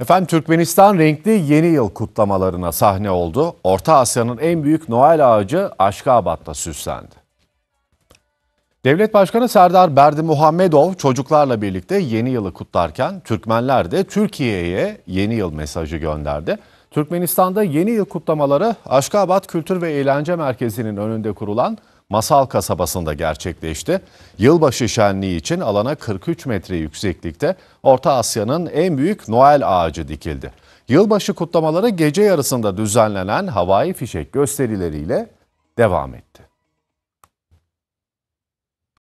Efendim Türkmenistan renkli yeni yıl kutlamalarına sahne oldu. Orta Asya'nın en büyük Noel ağacı Aşkabat'ta süslendi. Devlet Başkanı Serdar Berdi Muhammedov çocuklarla birlikte yeni yılı kutlarken Türkmenler de Türkiye'ye yeni yıl mesajı gönderdi. Türkmenistan'da yeni yıl kutlamaları Aşkabat Kültür ve Eğlence Merkezi'nin önünde kurulan Masal kasabasında gerçekleşti. Yılbaşı şenliği için alana 43 metre yükseklikte Orta Asya'nın en büyük Noel ağacı dikildi. Yılbaşı kutlamaları gece yarısında düzenlenen havai fişek gösterileriyle devam etti.